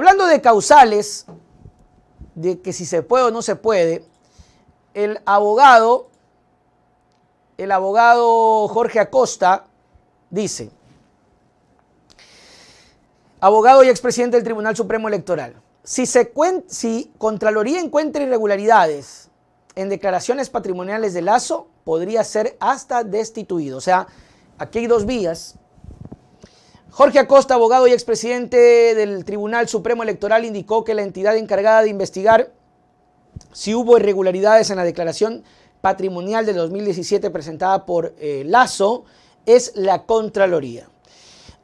hablando de causales, de que si se puede o no se puede, el abogado, el abogado Jorge Acosta dice, abogado y expresidente del Tribunal Supremo Electoral, si, se si Contraloría encuentra irregularidades en declaraciones patrimoniales de Lazo, podría ser hasta destituido. O sea, aquí hay dos vías. Jorge Acosta, abogado y expresidente del Tribunal Supremo Electoral, indicó que la entidad encargada de investigar si hubo irregularidades en la declaración patrimonial de 2017 presentada por eh, Lazo es la Contraloría.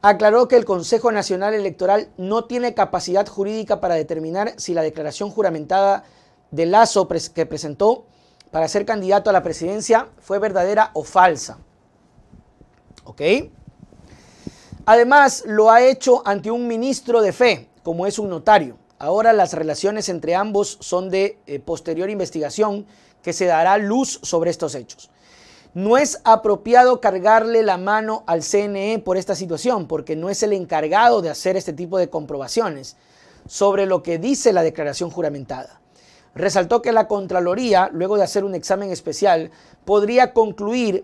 Aclaró que el Consejo Nacional Electoral no tiene capacidad jurídica para determinar si la declaración juramentada de Lazo que presentó para ser candidato a la presidencia fue verdadera o falsa. ¿Ok? Además, lo ha hecho ante un ministro de fe, como es un notario. Ahora las relaciones entre ambos son de eh, posterior investigación que se dará luz sobre estos hechos. No es apropiado cargarle la mano al CNE por esta situación, porque no es el encargado de hacer este tipo de comprobaciones sobre lo que dice la declaración juramentada. Resaltó que la Contraloría, luego de hacer un examen especial, podría concluir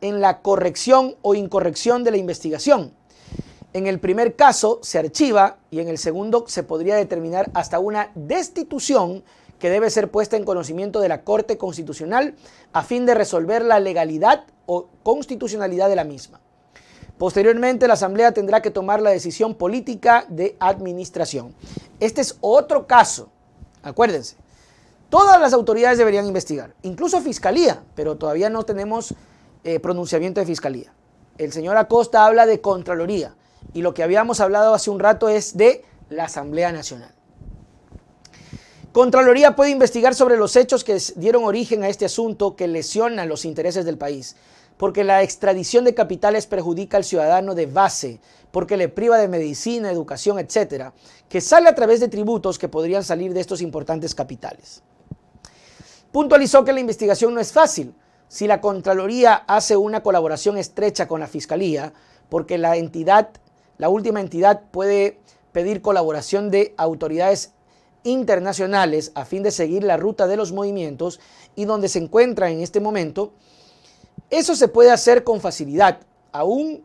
en la corrección o incorrección de la investigación, en el primer caso se archiva y en el segundo se podría determinar hasta una destitución que debe ser puesta en conocimiento de la Corte Constitucional a fin de resolver la legalidad o constitucionalidad de la misma. Posteriormente, la Asamblea tendrá que tomar la decisión política de administración. Este es otro caso, acuérdense. Todas las autoridades deberían investigar, incluso Fiscalía, pero todavía no tenemos eh, pronunciamiento de Fiscalía. El señor Acosta habla de Contraloría y lo que habíamos hablado hace un rato es de la Asamblea Nacional. Contraloría puede investigar sobre los hechos que dieron origen a este asunto que lesiona los intereses del país, porque la extradición de capitales perjudica al ciudadano de base, porque le priva de medicina, educación, etcétera, que sale a través de tributos que podrían salir de estos importantes capitales. Puntualizó que la investigación no es fácil si la Contraloría hace una colaboración estrecha con la Fiscalía, porque la entidad la última entidad puede pedir colaboración de autoridades internacionales a fin de seguir la ruta de los movimientos y donde se encuentra en este momento, eso se puede hacer con facilidad, aún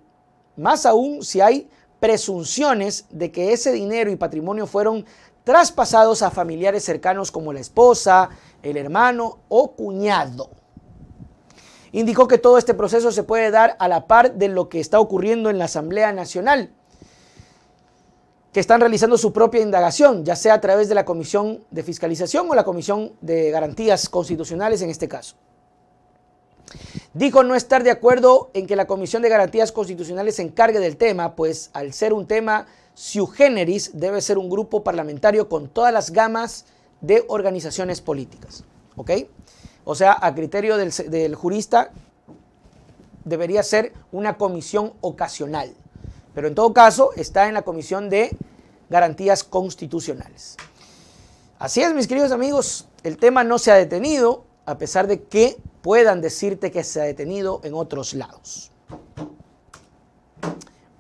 más aún si hay presunciones de que ese dinero y patrimonio fueron traspasados a familiares cercanos como la esposa, el hermano o cuñado. Indicó que todo este proceso se puede dar a la par de lo que está ocurriendo en la Asamblea Nacional, que están realizando su propia indagación, ya sea a través de la Comisión de Fiscalización o la Comisión de Garantías Constitucionales en este caso. Dijo no estar de acuerdo en que la Comisión de Garantías Constitucionales se encargue del tema, pues al ser un tema sui generis debe ser un grupo parlamentario con todas las gamas de organizaciones políticas. ¿Ok? O sea, a criterio del, del jurista debería ser una comisión ocasional pero en todo caso, está en la Comisión de Garantías Constitucionales. Así es, mis queridos amigos, el tema no se ha detenido, a pesar de que puedan decirte que se ha detenido en otros lados.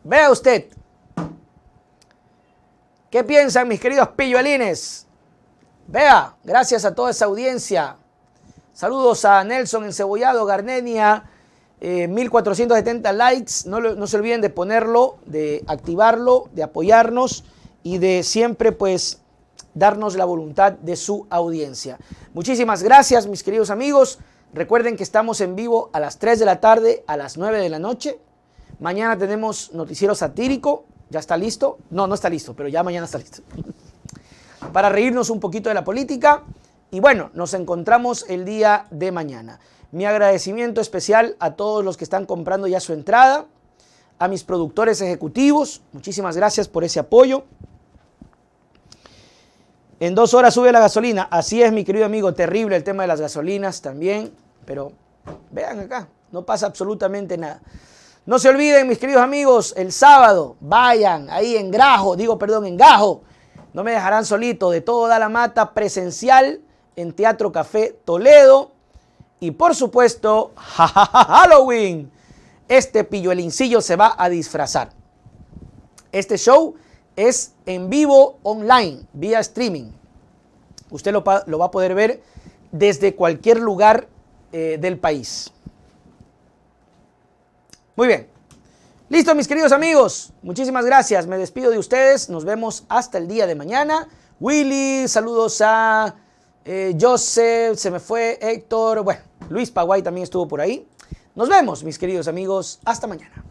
Vea usted, ¿qué piensan mis queridos pilluelines? Vea, gracias a toda esa audiencia. Saludos a Nelson Encebollado, Garnenia, 1470 eh, likes, no, no, se olviden de ponerlo, de activarlo, de apoyarnos y de siempre pues darnos la voluntad de su audiencia. Muchísimas gracias mis queridos amigos. Recuerden que estamos en vivo a las 3 de la tarde, a las 9 de la noche. Mañana tenemos noticiero satírico. ¿Ya está listo? No, no está listo, pero ya mañana está listo. Para reírnos un poquito de la política. Y bueno, nos encontramos el día de mañana. Mi agradecimiento especial a todos los que están comprando ya su entrada, a mis productores ejecutivos, muchísimas gracias por ese apoyo. En dos horas sube la gasolina, así es mi querido amigo, terrible el tema de las gasolinas también, pero vean acá, no pasa absolutamente nada. No se olviden, mis queridos amigos, el sábado vayan ahí en Grajo, digo, perdón, en Gajo. No me dejarán solito de toda la mata presencial en Teatro Café Toledo. Y por supuesto, ja, ja, Halloween. Este pilluelincillo se va a disfrazar. Este show es en vivo online, vía streaming. Usted lo, va a poder ver desde cualquier lugar eh, del país. Muy bien. Listo, mis queridos amigos. Muchísimas gracias. Me despido de ustedes. Nos vemos hasta el día de mañana. Willy, saludos a eh, Joseph, se me fue Héctor, bueno, Luis Paguay también estuvo por ahí. Nos vemos, mis queridos amigos, hasta mañana.